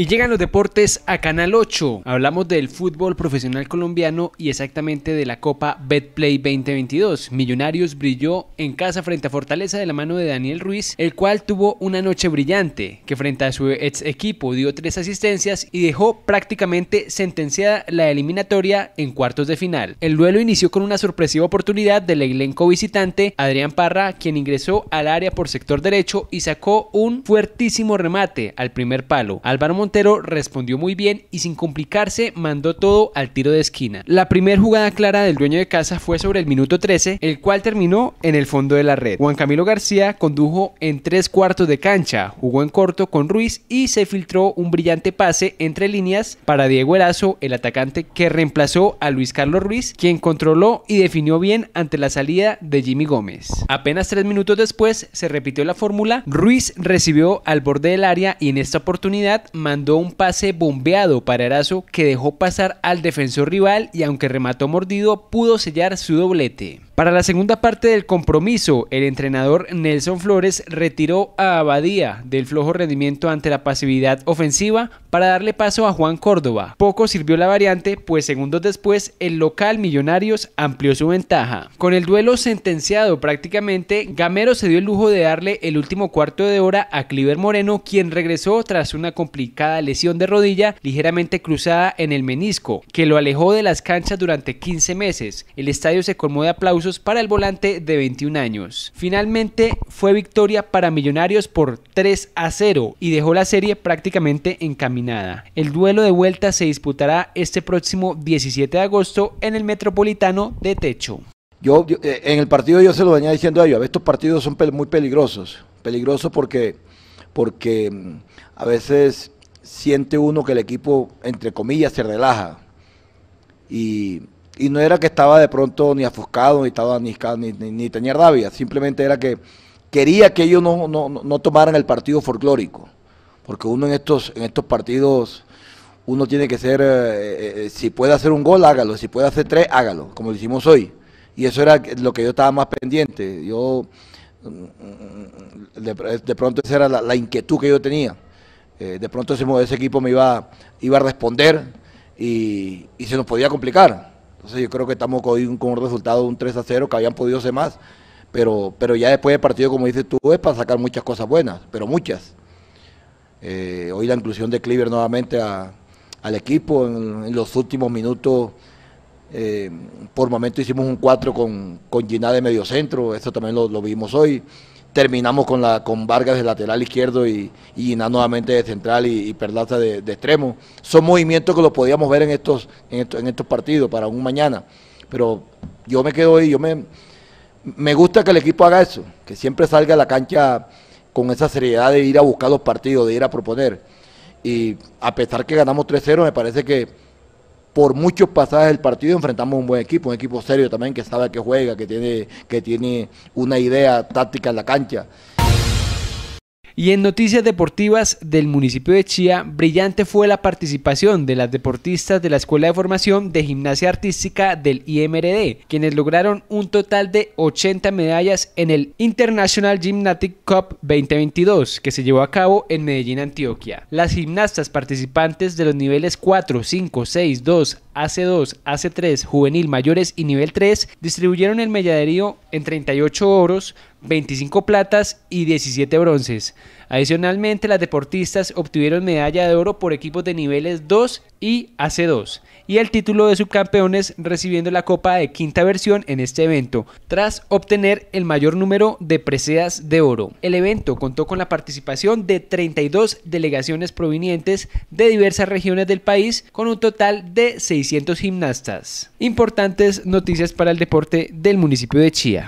Y llegan los deportes a Canal 8. Hablamos del fútbol profesional colombiano y exactamente de la Copa Betplay 2022. Millonarios brilló en casa frente a Fortaleza de la mano de Daniel Ruiz, el cual tuvo una noche brillante, que frente a su ex equipo dio tres asistencias y dejó prácticamente sentenciada la eliminatoria en cuartos de final. El duelo inició con una sorpresiva oportunidad del elenco visitante, Adrián Parra, quien ingresó al área por sector derecho y sacó un fuertísimo remate al primer palo. Álvaro respondió muy bien y sin complicarse mandó todo al tiro de esquina. La primera jugada clara del dueño de casa fue sobre el minuto 13, el cual terminó en el fondo de la red. Juan Camilo García condujo en tres cuartos de cancha, jugó en corto con Ruiz y se filtró un brillante pase entre líneas para Diego Erazo, el atacante que reemplazó a Luis Carlos Ruiz, quien controló y definió bien ante la salida de Jimmy Gómez. Apenas tres minutos después se repitió la fórmula, Ruiz recibió al borde del área y en esta oportunidad mandó mandó un pase bombeado para Erazo que dejó pasar al defensor rival y aunque remató mordido pudo sellar su doblete. Para la segunda parte del compromiso, el entrenador Nelson Flores retiró a Abadía del flojo rendimiento ante la pasividad ofensiva para darle paso a Juan Córdoba. Poco sirvió la variante, pues segundos después el local Millonarios amplió su ventaja. Con el duelo sentenciado prácticamente, Gamero se dio el lujo de darle el último cuarto de hora a Cliver Moreno, quien regresó tras una complicada lesión de rodilla ligeramente cruzada en el menisco, que lo alejó de las canchas durante 15 meses. El estadio se colmó de aplausos para el volante de 21 años. Finalmente fue victoria para Millonarios por 3 a 0 y dejó la serie prácticamente encaminada. El duelo de vuelta se disputará este próximo 17 de agosto en el Metropolitano de Techo. Yo, eh, en el partido yo se lo venía diciendo a ellos, estos partidos son muy peligrosos, peligrosos porque, porque mm, a veces siente uno que el equipo, entre comillas, se relaja. Y, y no era que estaba de pronto ni afuscado, ni estaba ni, ni, tenía rabia, simplemente era que quería que ellos no, tomaran el partido folclórico, porque uno en estos, en estos partidos, uno tiene que ser, eh, eh, eh, si puede hacer un gol, hágalo, si puede hacer tres, hágalo, como lo hicimos hoy. Y eso era lo que yo estaba más pendiente. Yo, mm, mm, mm, de, pronto esa era la, inquietud que yo tenía. de pronto ese, ese, equipo me iba, iba a responder y, y se nos podía complicar. Entonces yo creo que estamos con, un resultado de un 3 a 0 que habían podido ser más. Pero, pero ya después del partido, como dices tú, es para sacar muchas cosas buenas, pero muchas. Eh, hoy la inclusión de Cliver nuevamente al equipo en, los últimos minutos. Eh, por momento hicimos un 4 con, con Giná de mediocentro, eso también lo, lo vimos hoy terminamos con, la, con Vargas de lateral izquierdo y, y nuevamente de central y, perdaza de, extremo. Son movimientos que lo podíamos ver en estos, en estos, en estos partidos para un mañana. Pero yo me quedo ahí, yo me, me gusta que el equipo haga eso, que siempre salga a la cancha con esa seriedad de ir a buscar los partidos, de ir a proponer. Y a pesar que ganamos 3-0, me parece que por muchos pasajes del partido enfrentamos un buen equipo, un equipo serio también que sabe que juega, que tiene, que tiene una idea táctica en la cancha. Y en noticias deportivas del municipio de Chía, brillante fue la participación de las deportistas de la Escuela de Formación de Gimnasia Artística del IMRD, quienes lograron un total de 80 medallas en el International Gymnastic Cup 2022, que se llevó a cabo en Medellín, Antioquia. Las gimnastas participantes de los niveles 4, 5, 6, 2, AC2, AC3, juvenil, mayores y nivel 3 distribuyeron el medallerío en 38 oros, 25 platas y 17 bronces. Adicionalmente, las deportistas obtuvieron medalla de oro por equipos de niveles 2 y AC2 y el título de subcampeones recibiendo la copa de quinta versión en este evento, tras obtener el mayor número de preseas de oro. El evento contó con la participación de 32 delegaciones provenientes de diversas regiones del país con un total de 600 gimnastas. Importantes noticias para el deporte del municipio de Chía.